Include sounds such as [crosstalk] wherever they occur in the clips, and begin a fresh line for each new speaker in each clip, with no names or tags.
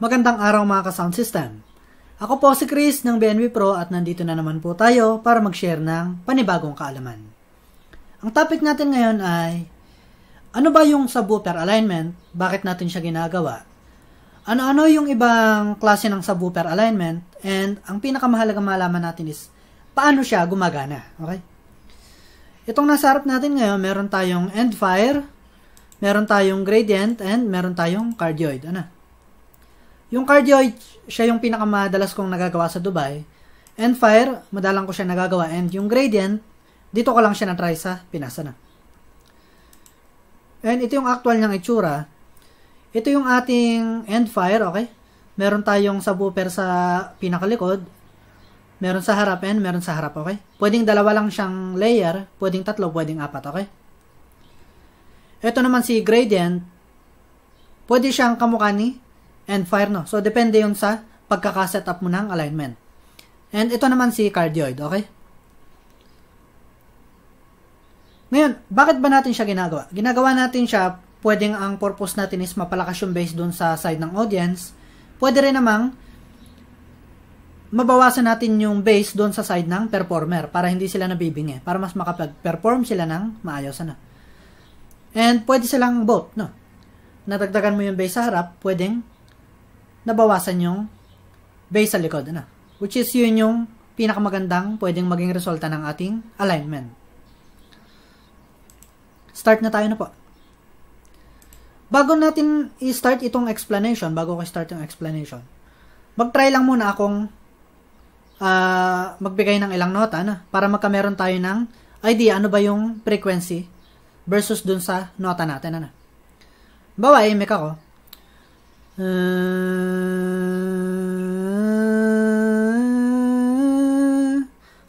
Magandang araw mga ka-sound system. Ako po si Chris ng BNB Pro at nandito na naman po tayo para mag-share ng panibagong kaalaman. Ang topic natin ngayon ay ano ba yung subwoofer alignment? Bakit natin siya ginagawa? Ano-ano yung ibang klase ng subwoofer alignment? And ang pinakamahalaga malaman natin is paano siya gumagana. Okay? Itong nasa harap natin ngayon, meron tayong end fire, meron tayong gradient, and meron tayong cardioid. Ano? Yung cardio, siya yung pinakamadalas kong nagagawa sa Dubai. And fire, madalang ko siya nagagawa. And yung gradient, dito ko lang siya na-try sa Pinasa na. And ito yung actual niyang itsura. Ito yung ating end fire, okay? Meron tayong subwoofer sa pinakalikod. Meron sa harap and meron sa harap, okay? Pwedeng dalawa lang siyang layer, pwedeng tatlo, pwedeng apat, okay? Ito naman si gradient. Pwede siyang kamukha ni and fire, no? So, depende yun sa pagkakaset up mo ng alignment. And ito naman si cardioid, okay? Ngayon, bakit ba natin siya ginagawa? Ginagawa natin siya, pwedeng ang purpose natin is mapalakas yung base doon sa side ng audience. Pwede rin namang mabawasan natin yung base doon sa side ng performer para hindi sila nabibingi, para mas makapag-perform sila ng maayos na. Ano? And pwede silang both, no? Natagdagan mo yung base sa harap, pwedeng nabawasan yung base sa likod. Ano? Which is yun yung pinakamagandang pwedeng maging resulta ng ating alignment. Start na tayo na po. Bago natin i-start itong explanation, bago ko start yung explanation, mag-try lang muna akong uh, magbigay ng ilang nota na ano? para magkameron tayo ng idea ano ba yung frequency versus dun sa nota natin. Ano? Bawa, imik ako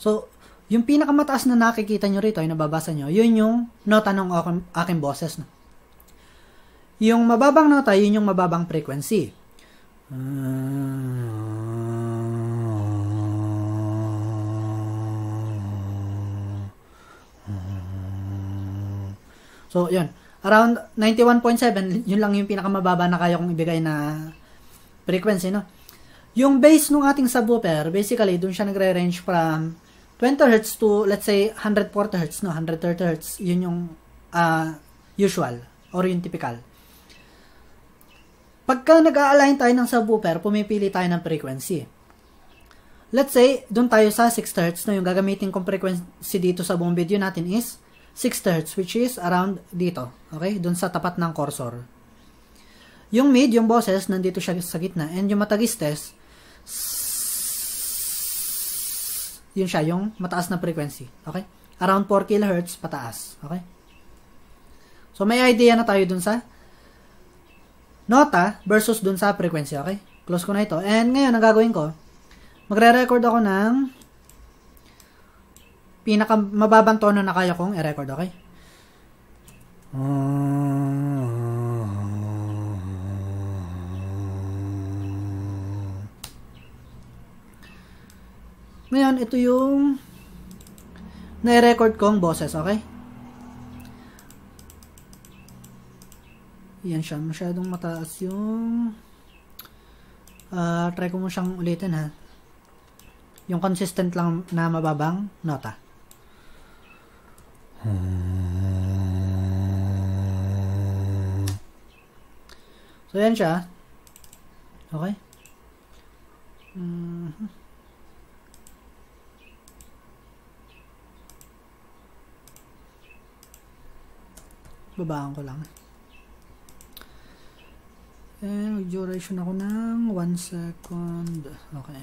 so, yung pinakamataas na nakikita nyo rito, yung nababasa nyo, yun yung nota ng aking, aking boses. Yung mababang nota, yun yung mababang frequency. So, yun around 91.7, yun lang yung pinakamababa na kaya kong ibigay na frequency, no? Yung base ng ating subwoofer, basically, dun siya nagre-range from 20 Hz to, let's say, 104 Hz, no? 130 Hz, yun yung uh, usual or yung typical. Pagka nag-a-align tayo ng subwoofer, pumipili tayo ng frequency. Let's say, doon tayo sa 6 Hz, no? Yung gagamitin kong frequency dito sa buong video natin is 6-thirds which is around dito. Okay? Doon sa tapat ng cursor. Yung mid, yung bosses, nandito siya sa gitna. And yung matagistes, yun siya, yung mataas na frequency. Okay? Around 4 kHz pataas. Okay? So, may idea na tayo dun sa nota versus dun sa frequency. Okay? Close ko na ito. And ngayon, ang gagawin ko, magre-record ako ng Pinaka mababang tono na kaya kong i-record, okay? Ngayon, ito yung na-record kong boses, okay? Yan siya. Masyadong mataas yung uh, try ko mo siyang ulitin ha. Yung consistent lang na mababang nota. So, yan siya. Okay? Mm -hmm. Babaan ko lang. And, duration ako ng 1 second. Okay.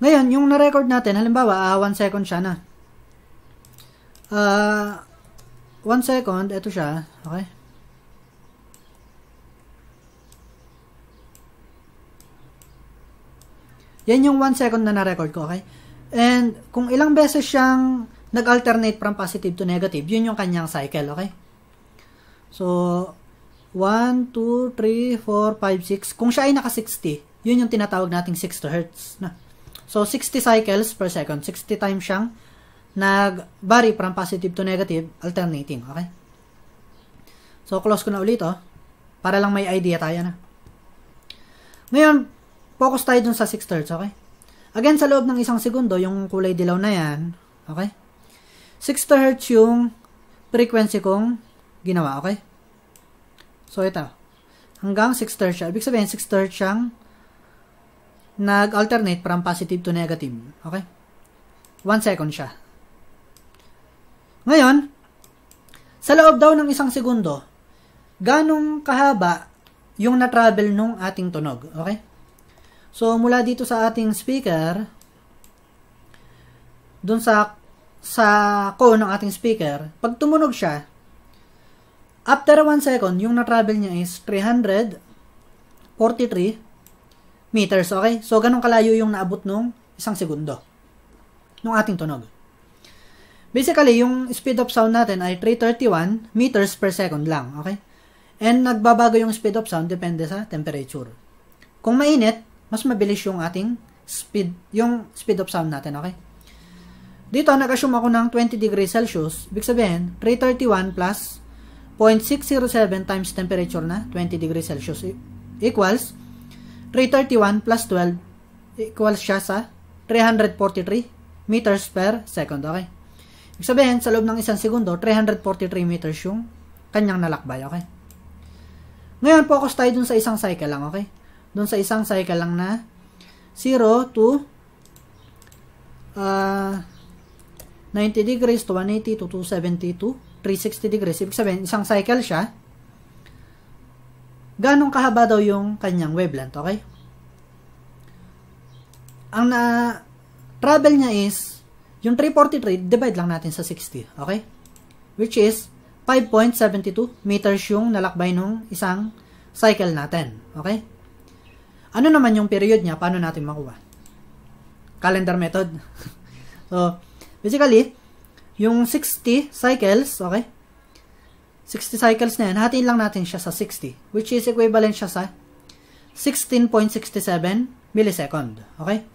Ngayon, yung na-record natin, halimbawa, 1 uh, ah, second siya na. Uh, ah, 1 second, ito siya. Okay. Yan yung 1 second na na-record ko, okay? And kung ilang beses siyang nag-alternate from positive to negative, yun yung kanyang cycle, okay? So, 1, 2, 3, 4, 5, 6. Kung siya ay naka 60, yun yung tinatawag nating 60 Hz. Na. So, 60 cycles per second. 60 times siyang nag-vary from positive to negative, alternating. Okay? So, close ko na ulit, oh. Para lang may idea tayo na. Ngayon, focus tayo dun sa 6 thirds, okay? Again, sa loob ng isang segundo, yung kulay dilaw na yan, okay? 6 thirds yung frequency kong ginawa, okay? So, ito. Hanggang 6 thirds siya. Ibig sabihin, 6 thirds siyang nag-alternate from positive to negative. Okay? One second siya. Ngayon, sa loob daw ng isang segundo, ganong kahaba yung na-travel nung ating tunog. Okay? So, mula dito sa ating speaker, dun sa sa cone ng ating speaker, pag tumunog siya, after 1 second, yung na-travel niya is 343 meters, okay? So, ganun kalayo yung naabot nung isang segundo nung ating tunog. Basically, yung speed of sound natin ay 331 meters per second lang, okay? And nagbabago yung speed of sound depende sa temperature. Kung mainit, mas mabilis yung ating speed, yung speed of sound natin, okay? Dito, nag-assume ako ng 20 degrees Celsius. Ibig sabihin, 331 plus 0.607 times temperature na 20 degrees Celsius e-, equals 331 plus 12 equals siya sa 343 meters per second. Okay? Ibig sabihin, sa loob ng isang segundo, 343 meters yung kanyang nalakbay. Okay? Ngayon, focus tayo dun sa isang cycle lang. Okay? Dun sa isang cycle lang na 0 to uh, 90 degrees to 180 to 270 to 360 degrees. Ibig sabihin, isang cycle siya ganong kahaba daw yung kanyang wavelength, okay? Ang na travel niya is, yung 343, divide lang natin sa 60, okay? Which is, 5.72 meters yung nalakbay nung isang cycle natin, okay? Ano naman yung period niya, paano natin makuha? Calendar method. [laughs] so, basically, yung 60 cycles, okay? 60 cycles na yan, hatiin lang natin siya sa 60, which is equivalent siya sa 16.67 millisecond. Okay?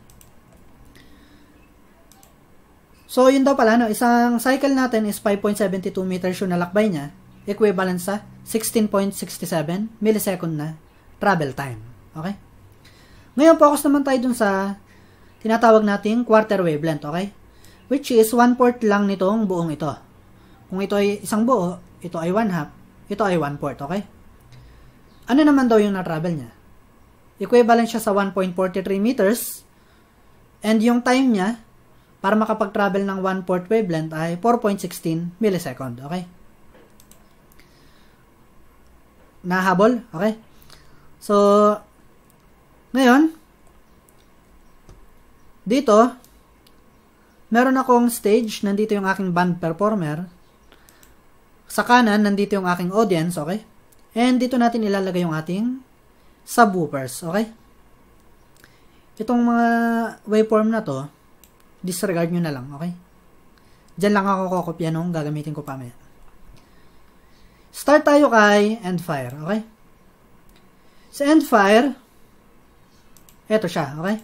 So, yun daw pala, no? isang cycle natin is 5.72 meters yung nalakbay niya, equivalent sa 16.67 millisecond na travel time. Okay? Ngayon, focus naman tayo dun sa tinatawag nating quarter wavelength, okay? Which is one-fourth lang nitong buong ito. Kung ito ay isang buo, ito ay 1 half, ito ay 1 fourth, okay? Ano naman daw yung na-travel niya? Equivalent siya sa 1.43 meters and yung time niya para makapag-travel ng 1 fourth wavelength ay 4.16 millisecond, okay? Nahabol, okay? So, ngayon, dito, meron akong stage, nandito yung aking band performer, sa kanan, nandito yung aking audience, okay? And dito natin ilalagay yung ating subwoofers, okay? Itong mga waveform na to, disregard nyo na lang, okay? Diyan lang ako kokopya nung gagamitin ko pa mamaya. Start tayo kay fire, okay? Sa fire, eto siya, okay?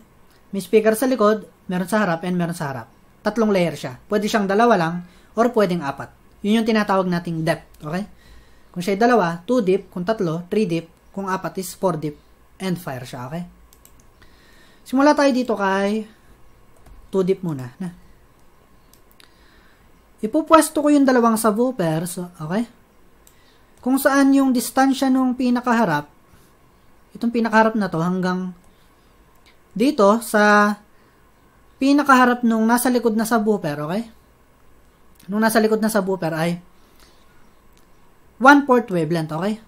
May speaker sa likod, meron sa harap, and meron sa harap. Tatlong layer siya. Pwede siyang dalawa lang, or pwedeng apat. Yun yung tinatawag nating depth, okay? Kung siya ay dalawa, 2 dip, kung tatlo, 3 dip, kung apat is 4 dip, and fire siya, okay? Simula tayo dito kay 2 dip muna. Na. Ipupwesto ko yung dalawang subwoofer, okay? Kung saan yung distansya nung pinakaharap, itong pinakaharap na to hanggang dito sa pinakaharap nung nasa likod na subwoofer, okay? Nung nasa likod na sa buffer ay 1 fourth wavelength, okay?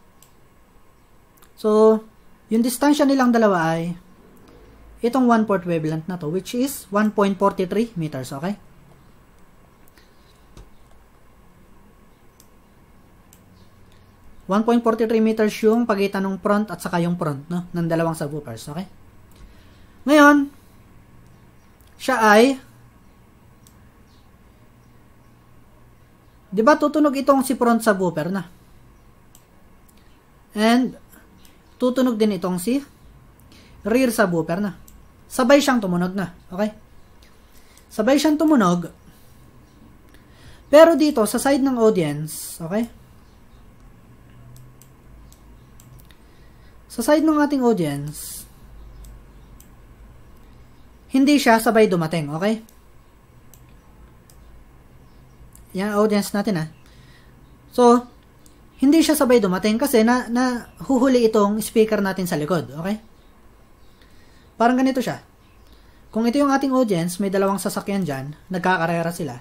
So, yung distansya nilang dalawa ay itong 1 fourth wavelength na to, which is 1.43 meters, okay? One meters yung pagitan ng front at saka yung front no, ng dalawang subwoofers, okay? Ngayon, siya ay 'Di ba tutunog itong si front subwoofer na. And tutunog din itong si rear subwoofer na. Sabay siyang tumunog na, okay? Sabay siyang tumunog. Pero dito sa side ng audience, okay? Sa side ng ating audience, hindi siya sabay dumating, okay? Yan audience natin ah. So, hindi siya sabay dumating kasi na, na huhuli itong speaker natin sa likod. Okay? Parang ganito siya. Kung ito yung ating audience, may dalawang sasakyan dyan, nagkakarera sila.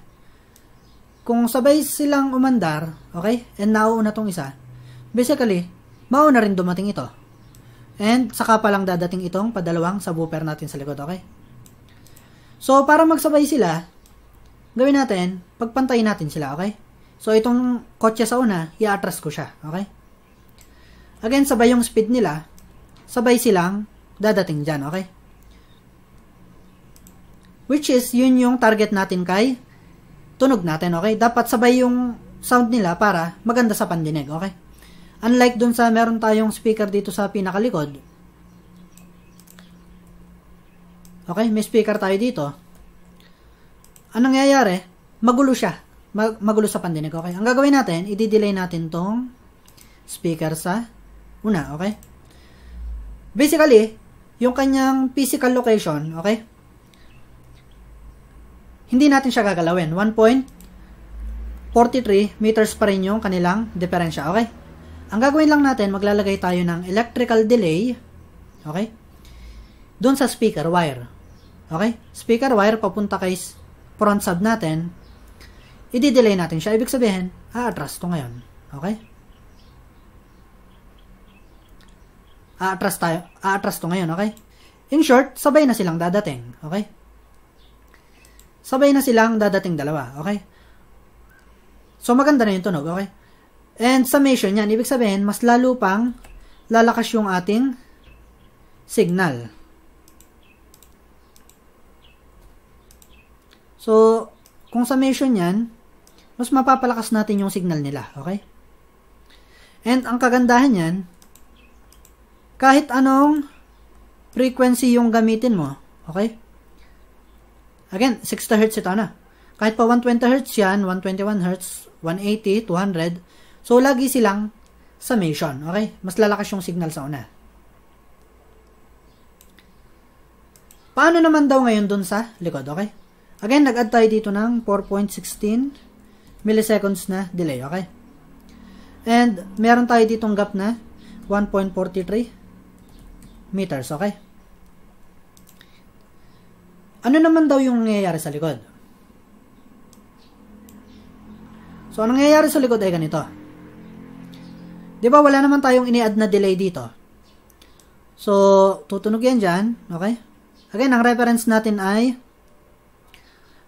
Kung sabay silang umandar, okay, and nauuna tong isa, basically, mauna rin dumating ito. And saka pa lang dadating itong padalawang subwoofer natin sa likod, okay? So, para magsabay sila, Gawin natin, pagpantayin natin sila, okay? So, itong kotse sa una, i-atras ko siya, okay? Again, sabay yung speed nila, sabay silang dadating dyan, okay? Which is, yun yung target natin kay tunog natin, okay? Dapat sabay yung sound nila para maganda sa pandinig, okay? Unlike dun sa meron tayong speaker dito sa pinakalikod, okay, may speaker tayo dito, Anong nangyayari? Magulo siya. Mag- magulo sa pandinig, okay? Ang gagawin natin, i-delay natin tong speaker sa una, okay? Basically, yung kanyang physical location, okay? Hindi natin siya gagalawin. 1.43 meters pa rin yung kanilang diferensya, okay? Ang gagawin lang natin, maglalagay tayo ng electrical delay, okay? Doon sa speaker wire. Okay? Speaker wire papunta kay front sub natin, i-delay natin siya. Ibig sabihin, aatras to ngayon. Okay? a Aatras tayo. Aatras to ngayon, okay? In short, sabay na silang dadating. Okay? Sabay na silang dadating dalawa. Okay? So, maganda na yung tunog. Okay? And summation yan, ibig sabihin, mas lalo pang lalakas yung ating signal. So, kung summation yan, mas mapapalakas natin yung signal nila. Okay? And ang kagandahan yan, kahit anong frequency yung gamitin mo, okay? Again, 60 Hz ito na. Ano? Kahit pa 120 Hz yan, 121 Hz, 180, 200, so lagi silang summation, okay? Mas lalakas yung signal sa una. Paano naman daw ngayon dun sa likod, okay? Again, nag-add tayo dito ng 4.16 milliseconds na delay, okay? And, meron tayo ditong gap na 1.43 meters, okay? Ano naman daw yung nangyayari sa likod? So, anong nangyayari sa likod ay ganito. Di ba, wala naman tayong ini-add na delay dito. So, tutunog yan dyan, okay? Again, ang reference natin ay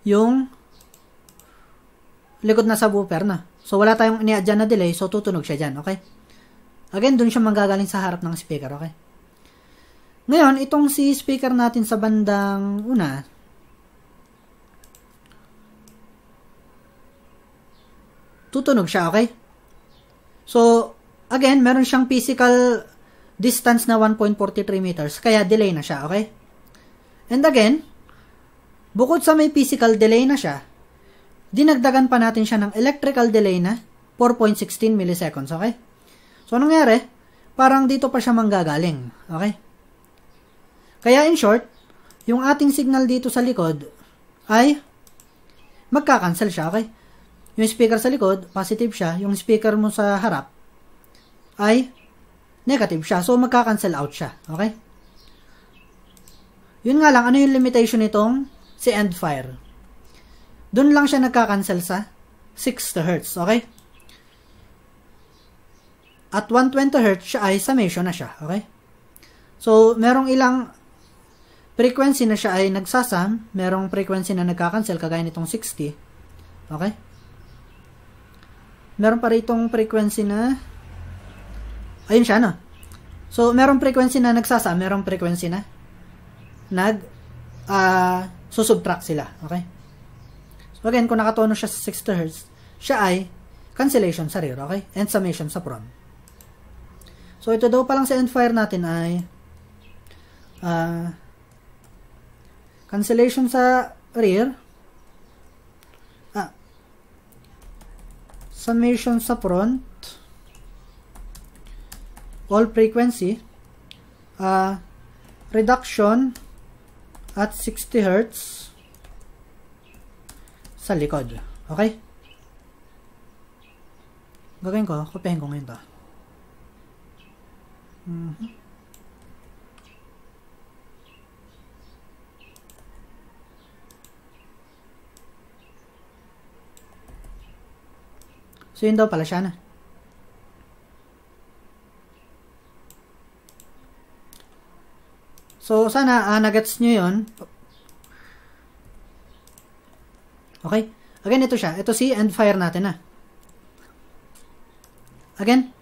yung likod na subwoofer na. So, wala tayong iniadya na delay. So, tutunog siya dyan. Okay? Again, dun siya manggagaling sa harap ng speaker. Okay? Ngayon, itong si speaker natin sa bandang una, tutunog siya, okay? So, again, meron siyang physical distance na 1.43 meters, kaya delay na siya, okay? And again, Bukod sa may physical delay na siya, dinagdagan pa natin siya ng electrical delay na 4.16 milliseconds, okay? So, nangyari, parang dito pa siya manggagaling, okay? Kaya in short, yung ating signal dito sa likod ay magka-cancel siya, okay? Yung speaker sa likod, positive siya. Yung speaker mo sa harap ay negative siya. So, magka-cancel out siya, okay? Yun nga lang, ano yung limitation nitong si Endfire. Doon lang siya nagka-cancel sa 60 Hz, okay? At 120 Hz siya ay summation na siya, okay? So, merong ilang frequency na siya ay nagsasam, merong frequency na nagka-cancel kagaya nitong 60, okay? Meron pa ritong frequency na ayun siya, no? So, merong frequency na nagsasa, merong frequency na nag uh, susubtract sila. Okay? So again, kung nakatono siya sa 60 Hz, siya ay cancellation sa rear, okay? And summation sa front. So, ito daw pa lang sa endfire natin ay uh, cancellation sa rear ah, summation sa front all frequency uh, reduction at 60 hertz sa likod. Okay? Gagawin ko, kopyahin ko ngayon to. Mhm. So yun daw pala siya na. So, sana uh, nagets nyo yun. Okay? Again, ito siya. Ito si end fire natin na. Ah. Again,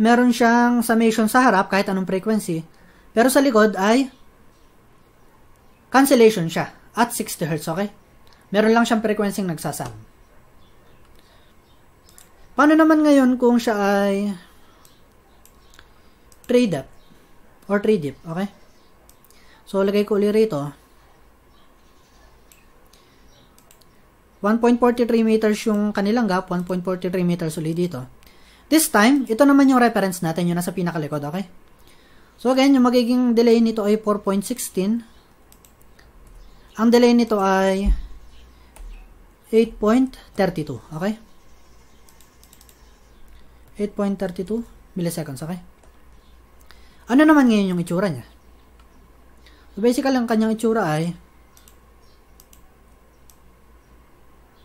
meron siyang summation sa harap kahit anong frequency. Pero sa likod ay cancellation siya at 60 Hz, okay? Meron lang siyang frequency nagsasum. Paano naman ngayon kung siya ay 3 depth or 3 dip, okay? So, lagay ko ulit rito. 1.43 meters yung kanilang gap, 1.43 meters ulit dito. This time, ito naman yung reference natin, yung nasa pinakalikod, okay? So again, yung magiging delay nito ay 4.16. Ang delay nito ay 8.32, okay? 8.32 milliseconds, okay? Ano naman ngayon yung itsura niya? So, basically, ang kanyang itsura ay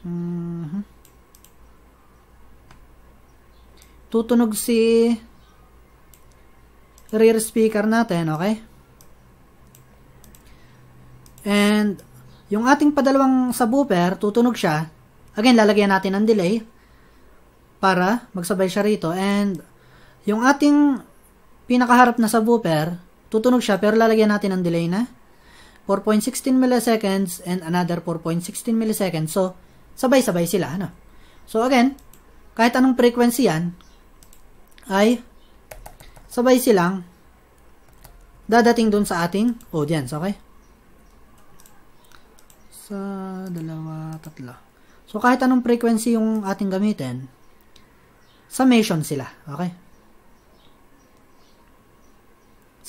mm tutunog si rear speaker natin, okay? And, yung ating padalawang subwoofer, tutunog siya. Again, lalagyan natin ng delay para magsabay siya rito. And, yung ating pinakaharap na subwoofer, tutunog siya pero lalagyan natin ang delay na 4.16 milliseconds and another 4.16 milliseconds. So, sabay-sabay sila. Ano? So, again, kahit anong frequency yan, ay sabay silang dadating dun sa ating audience. Okay? Sa dalawa, tatlo. So, kahit anong frequency yung ating gamitin, summation sila. Okay?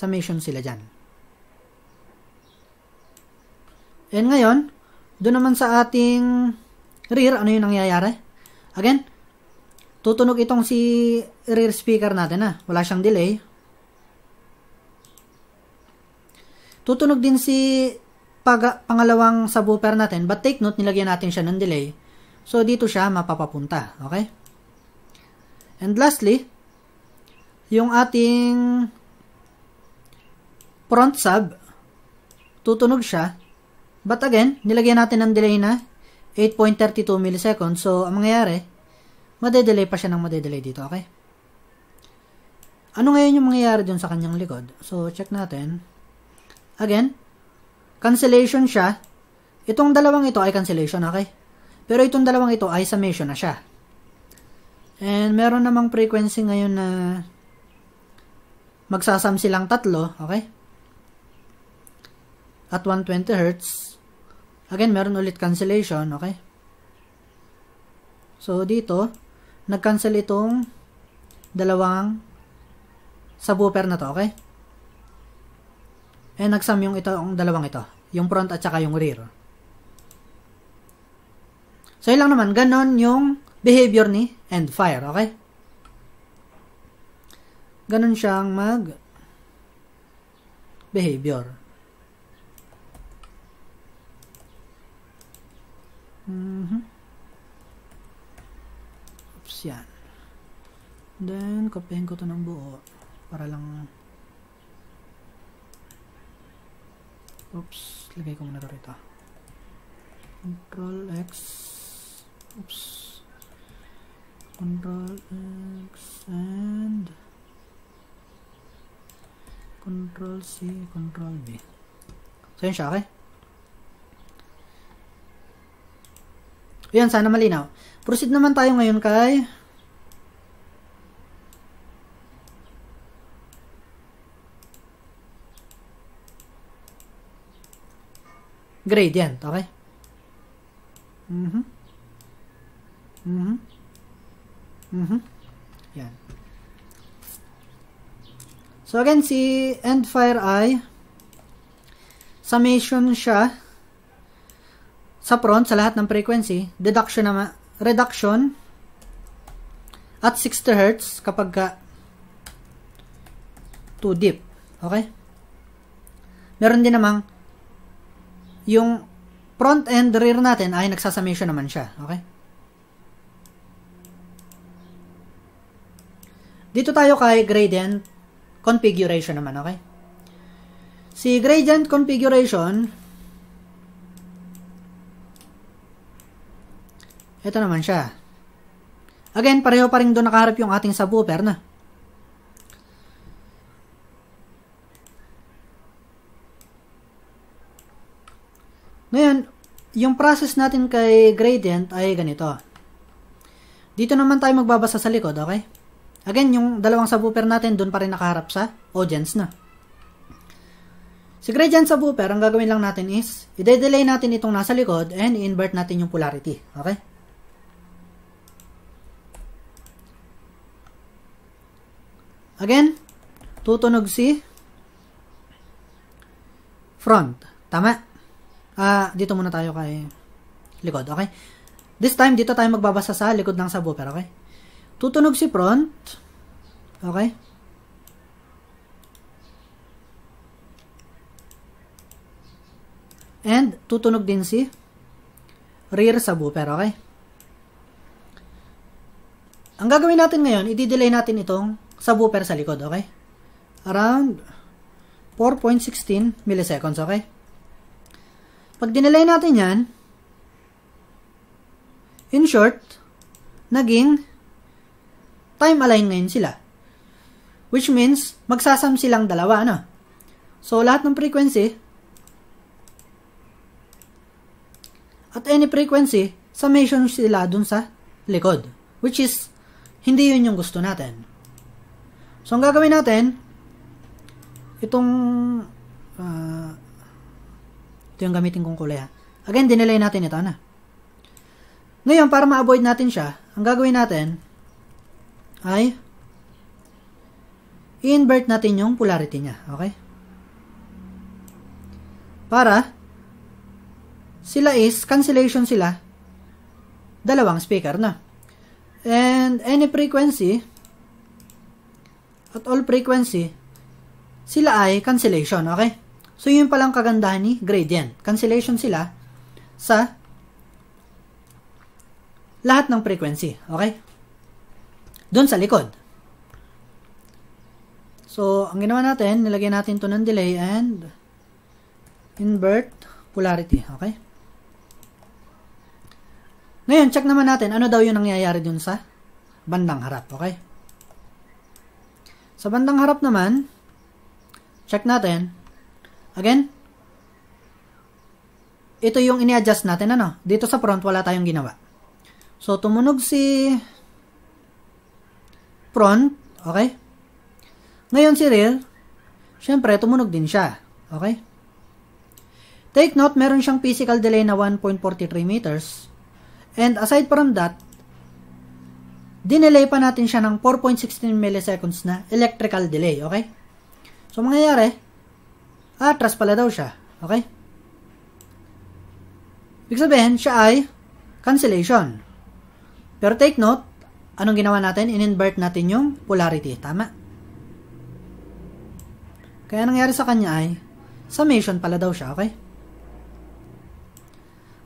summation sila dyan. And ngayon, doon naman sa ating rear, ano yung nangyayari? Again, tutunog itong si rear speaker natin ha. Ah. Wala siyang delay. Tutunog din si pag pangalawang subwoofer natin. But take note, nilagyan natin siya ng delay. So, dito siya mapapapunta. Okay? And lastly, yung ating front sub, tutunog siya. But again, nilagyan natin ng delay na 8.32 milliseconds. So, ang mangyayari, madedelay pa siya ng madedelay dito, okay? Ano ngayon yung mangyayari dun sa kanyang likod? So, check natin. Again, cancellation siya. Itong dalawang ito ay cancellation, okay? Pero itong dalawang ito ay summation na siya. And meron namang frequency ngayon na magsasam silang tatlo, okay? at 120 Hz. Again, meron ulit cancellation, okay? So, dito, nagcancel itong dalawang subwoofer na to, okay? Eh, nagsam yung ito, yung dalawang ito. Yung front at saka yung rear. So, yun lang naman. Ganon yung behavior ni end fire, okay? Ganon siyang mag behavior. Mm-hmm. Oops, yan. Then, kopyahin ko to ng buo. Para lang... Oops, lagay ko muna to rito. Control X. Oops. Control X and... Control C, Control V. So, yun siya, okay? Ayan, sana malinaw. Proceed naman tayo ngayon kay gradient, okay? Mhm. Mm mhm. Mm mhm. Mm Yan. So again si end fire ay summation siya sa front sa lahat ng frequency, deduction naman, reduction at 60 Hz kapag ka too deep. Okay? Meron din namang yung front end rear natin ay nagsasummation naman siya. Okay? Dito tayo kay gradient configuration naman. Okay? Si gradient configuration, Ito naman siya. Again, pareho pa rin doon nakaharap yung ating subwoofer na. Ngayon, yung process natin kay gradient ay ganito. Dito naman tayo magbabasa sa likod, okay? Again, yung dalawang subwoofer natin doon pa rin nakaharap sa audience na. Si gradient subwoofer, ang gagawin lang natin is, i-delay natin itong nasa likod and invert natin yung polarity, okay? Again, tutunog si front. Tama? Ah, uh, dito muna tayo kay likod, okay? This time, dito tayo magbabasa sa likod ng subwoofer, okay? Tutunog si front. Okay? And, tutunog din si rear subwoofer, okay? Ang gagawin natin ngayon, i-delay natin itong sa woofer sa likod, okay? Around 4.16 milliseconds, okay? Pag dinelay natin yan, in short, naging time align ngayon sila. Which means, magsasam silang dalawa, ano? So, lahat ng frequency, at any frequency, summation sila dun sa likod. Which is, hindi yun yung gusto natin. So, ang gagawin natin, itong, uh, ito yung gamitin kong kulay ha. Again, dinelay natin ito na. Ngayon, para ma-avoid natin siya, ang gagawin natin ay invert natin yung polarity niya. Okay? Para sila is, cancellation sila, dalawang speaker na. And any frequency at all frequency, sila ay cancellation, okay? So, yun palang kagandahan ni gradient. Cancellation sila sa lahat ng frequency, okay? Doon sa likod. So, ang ginawa natin, nilagay natin to ng delay and invert polarity, okay? Ngayon, check naman natin ano daw yung nangyayari dun sa bandang harap, okay? Sa bandang harap naman, check natin. Again, ito yung ini-adjust natin, ano? Dito sa front, wala tayong ginawa. So, tumunog si front, okay? Ngayon si rear, syempre, tumunog din siya, okay? Take note, meron siyang physical delay na 1.43 meters. And aside from that, dinelay pa natin siya ng 4.16 milliseconds na electrical delay, okay? So, mangyayari, atras pala daw siya, okay? Ibig sabihin, siya ay cancellation. Pero take note, anong ginawa natin? In-invert natin yung polarity, tama? Kaya nangyari sa kanya ay, summation pala daw siya, okay?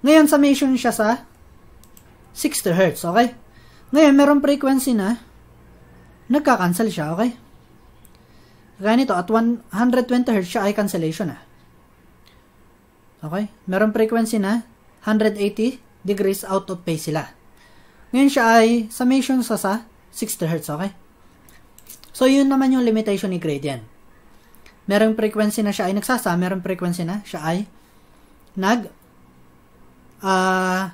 Ngayon, summation siya sa 60 Hz, okay? Ngayon, merong frequency na nagka-cancel siya, okay? Kaya nito, at 120 Hz siya ay cancellation na. Ah. Okay? Merong frequency na 180 degrees out of phase sila. Ngayon siya ay summation sa sa 60 Hz, okay? So, yun naman yung limitation ni gradient. Merong frequency na siya ay nagsasa, merong frequency na siya ay nag uh,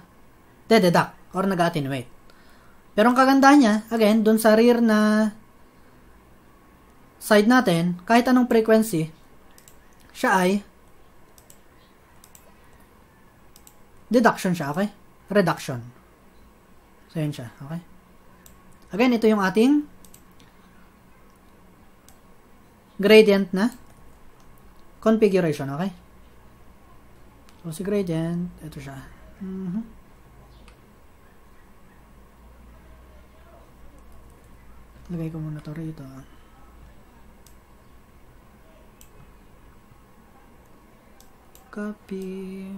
dededuct or nag-attenuate. Pero ang kagandahan niya, again, dun sa rear na side natin, kahit anong frequency, siya ay deduction siya, okay? Reduction. So, yun siya, okay? Again, ito yung ating gradient na configuration, okay? So, si gradient, ito siya. Mm-hmm. Lagay ko muna to rito ah. Copy.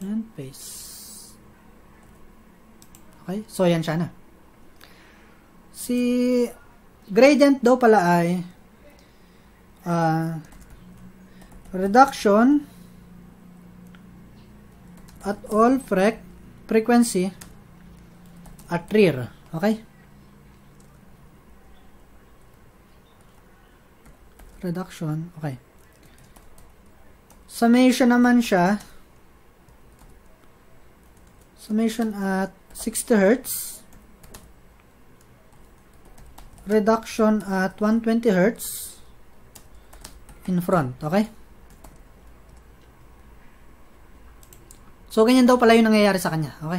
And paste. Okay. So, yan siya na. Si gradient daw pala ay uh, reduction at all frec frequency at rear. Okay? Reduction. Okay. Summation naman siya. Summation at 60 hertz, Reduction at 120 hertz, in front. Okay? So, ganyan daw pala yung nangyayari sa kanya. Okay?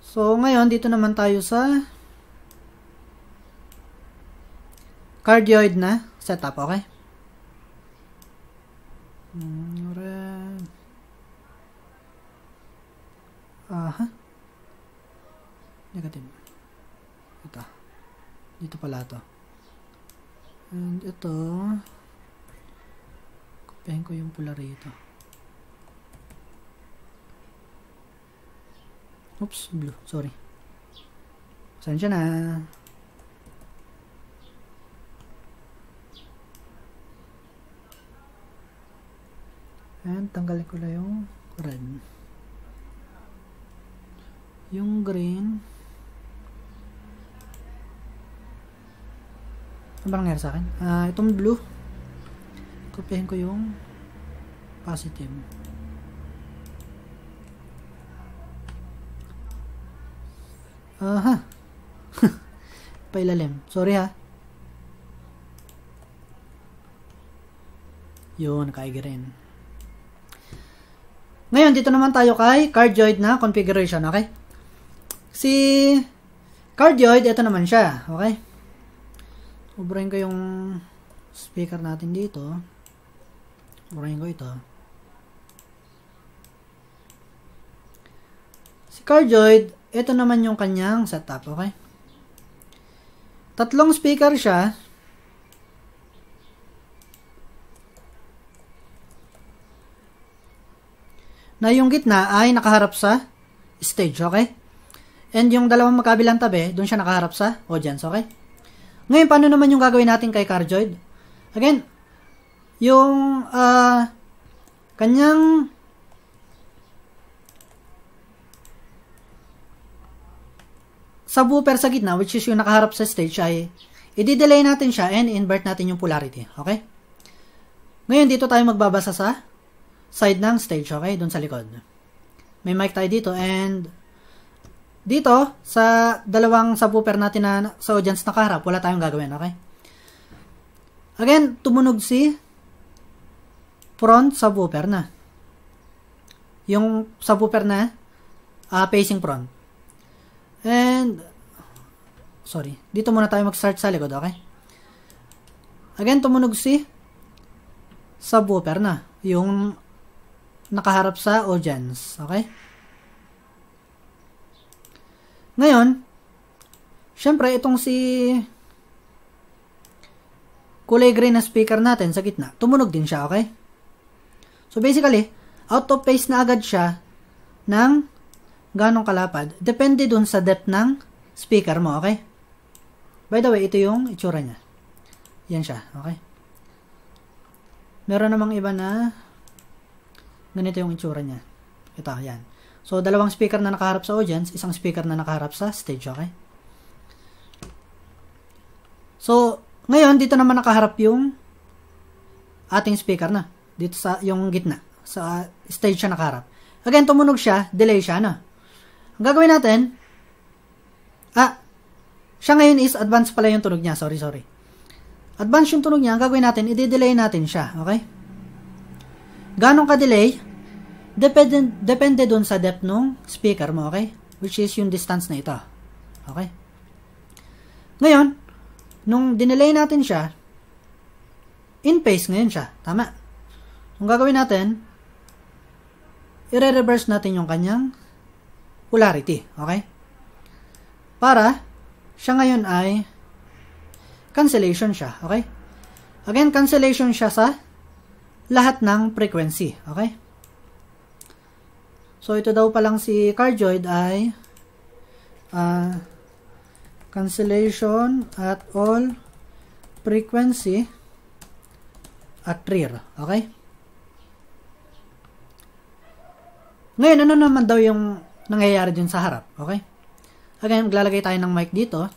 So, ngayon, dito naman tayo sa cardioid na setup, okay? Aha. Negative. Ito. Dito pala to. And ito, kopyahin ko yung pula rito. Oops, blue. Sorry. Pasensya na. And tanggalin ko na yung red. Yung green, Ano ba nangyari sa akin? Uh, itong blue. Kopyahin ko yung positive. Aha. [laughs] Pailalim. Sorry ha. Yun, kaigi rin. Ngayon, dito naman tayo kay cardioid na configuration, okay? Si cardioid, ito naman siya, okay? Obrahin ko yung speaker natin dito. Obrahin ko ito. Si Cardioid, ito naman yung kanyang setup, okay? Tatlong speaker siya. Na yung gitna ay nakaharap sa stage, okay? And yung dalawang magkabilang tabi, doon siya nakaharap sa audience, okay? Ngayon, paano naman yung gagawin natin kay Cardioid? Again, yung uh, kanyang subwoofer sa gitna, which is yung nakaharap sa stage, ay i-delay natin siya and invert natin yung polarity. Okay? Ngayon, dito tayo magbabasa sa side ng stage. Okay? Doon sa likod. May mic tayo dito and dito, sa dalawang subwoofer natin na sa audience nakaharap, wala tayong gagawin, okay? Again, tumunog si front subwoofer na. Yung subwoofer na uh, facing front. And, sorry, dito muna tayo mag-start sa likod, okay? Again, tumunog si subwoofer na. Yung nakaharap sa audience, okay? Ngayon, syempre itong si kulay gray na speaker natin sa gitna, tumunog din siya, okay? So basically, out of phase na agad siya ng ganong kalapad. Depende dun sa depth ng speaker mo, okay? By the way, ito yung itsura niya. Yan siya, okay? Meron namang iba na ganito yung itsura niya. Ito, yan. So, dalawang speaker na nakaharap sa audience, isang speaker na nakaharap sa stage, okay? So, ngayon, dito naman nakaharap yung ating speaker na. Dito sa, yung gitna. Sa stage siya nakaharap. Again, tumunog siya, delay siya, na. Ano? Ang gagawin natin, ah, siya ngayon is advance pala yung tunog niya, sorry, sorry. Advance yung tunog niya, ang gagawin natin, i-delay natin siya, okay? Ganong ka-delay? Depende, depende dun sa depth nung speaker mo, okay? Which is yung distance na ito. Okay? Ngayon, nung dinelay natin siya, in phase ngayon siya. Tama. Ang gagawin natin, i-reverse natin yung kanyang polarity. Okay? Para, siya ngayon ay cancellation siya. Okay? Again, cancellation siya sa lahat ng frequency. Okay? So, ito daw pa lang si cardioid ay uh, cancellation at all frequency at rear. Okay? Ngayon, ano naman daw yung nangyayari dun sa harap? Okay? Again, maglalagay tayo ng mic dito.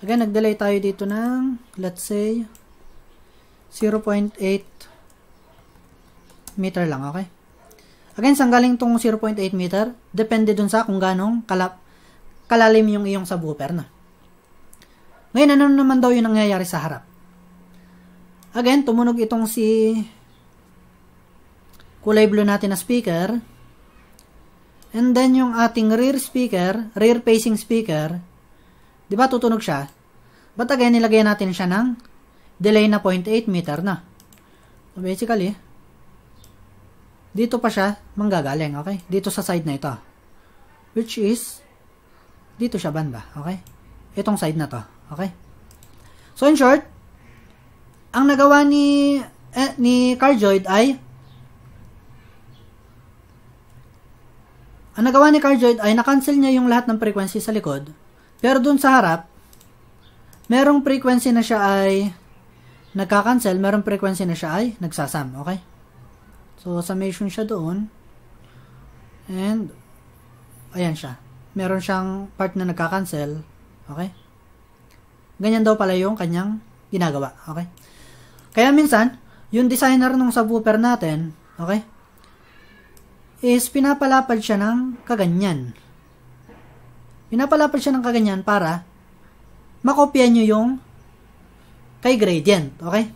Again, nagdelay tayo dito ng, let's say, 0.8 meter lang, okay? Again, saan galing tong 0.8 meter? Depende dun sa kung ganong kalap, kalalim yung iyong subwoofer na. Ngayon, ano naman daw yung nangyayari sa harap? Again, tumunog itong si kulay blue natin na speaker. And then yung ating rear speaker, rear facing speaker, 'di ba tutunog siya? But again, nilagay natin siya ng delay na 0.8 meter na. So basically, dito pa siya manggagaling, okay? Dito sa side na ito. Which is, dito siya ban ba, okay? Itong side na to, okay? So, in short, ang nagawa ni, eh, ni Carjoid ay, ang nagawa ni Carjoid ay na-cancel niya yung lahat ng frequency sa likod, pero dun sa harap, merong frequency na siya ay nagka-cancel, merong frequency na siya ay nagsasam, okay? So, summation siya doon. And, ayan siya. Meron siyang part na nagka-cancel. Okay? Ganyan daw pala yung kanyang ginagawa. Okay? Kaya minsan, yung designer ng subwoofer natin, okay, is pinapalapad siya ng kaganyan. Pinapalapad siya ng kaganyan para makopya nyo yung kay gradient. Okay?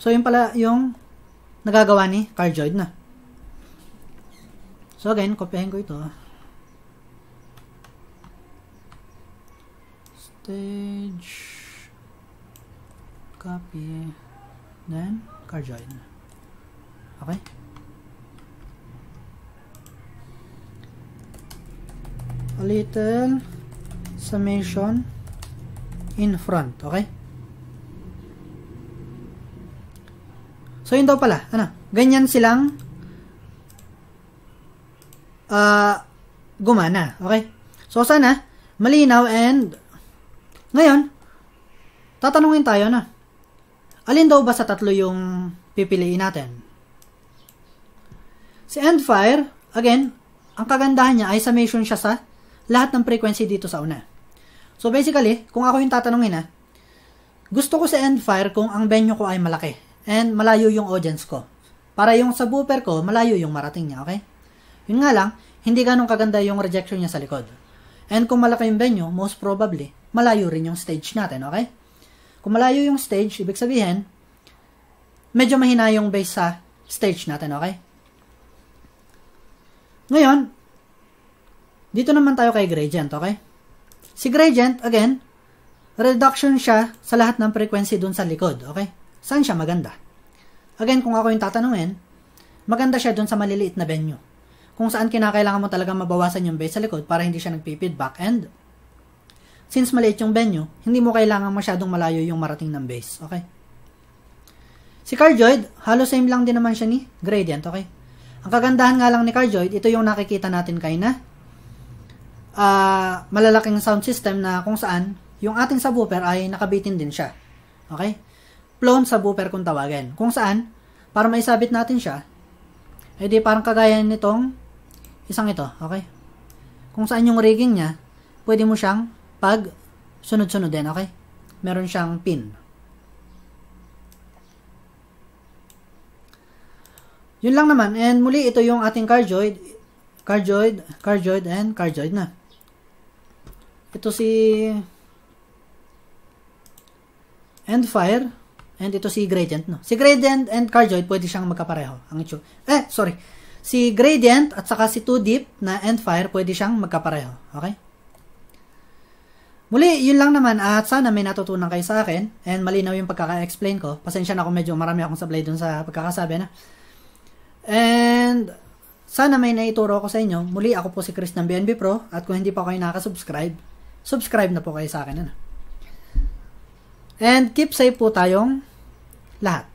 So, yun pala yung nagagawa ni cardioid na. So, again, kopyahin ko ito. Stage copy then cardioid. Okay? A little summation in front. Okay? So, yun daw pala. Ano? Ganyan silang uh, gumana. Okay? So, sana malinaw and ngayon, tatanungin tayo na ano? alin daw ba sa tatlo yung pipiliin natin? Si Endfire, again, ang kagandahan niya ay summation siya sa lahat ng frequency dito sa una. So basically, kung ako yung tatanungin ha, gusto ko sa si Endfire kung ang venue ko ay malaki and malayo yung audience ko. Para yung sa booper ko, malayo yung marating niya, okay? Yun nga lang, hindi ganun kaganda yung rejection niya sa likod. And kung malaki yung venue, most probably, malayo rin yung stage natin, okay? Kung malayo yung stage, ibig sabihin, medyo mahina yung bass sa stage natin, okay? Ngayon, dito naman tayo kay gradient, okay? Si gradient, again, reduction siya sa lahat ng frequency dun sa likod, okay? Saan siya maganda? Again, kung ako yung tatanungin, maganda siya dun sa maliliit na venue. Kung saan kinakailangan mo talaga mabawasan yung bass sa likod para hindi siya nagpipidback and since maliit yung venue, hindi mo kailangan masyadong malayo yung marating ng bass. Okay? Si cardioid, halos same lang din naman siya ni gradient. Okay? Ang kagandahan nga lang ni cardioid, ito yung nakikita natin kay na uh, malalaking sound system na kung saan yung ating subwoofer ay nakabitin din siya. Okay? clone sa buffer kung tawagin. Kung saan, para maisabit natin siya, eh di parang kagaya nitong isang ito, okay? Kung saan yung rigging niya, pwede mo siyang pag sunod-sunod din, okay? Meron siyang pin. Yun lang naman. And muli, ito yung ating cardioid. Cardioid, cardioid, and cardioid na. Ito si endfire, and ito si gradient, no? Si gradient and cardioid, pwede siyang magkapareho. Ang ito. Eh, sorry. Si gradient at saka si 2-dip na end fire, pwede siyang magkapareho. Okay? Muli, yun lang naman at sana may natutunan kayo sa akin and malinaw yung pagkaka-explain ko. Pasensya na ako medyo marami akong sablay dun sa pagkakasabi na. And sana may naituro ako sa inyo. Muli, ako po si Chris ng BNB Pro at kung hindi pa kayo nakasubscribe, subscribe na po kayo sa akin. Ano? And keep safe po tayong là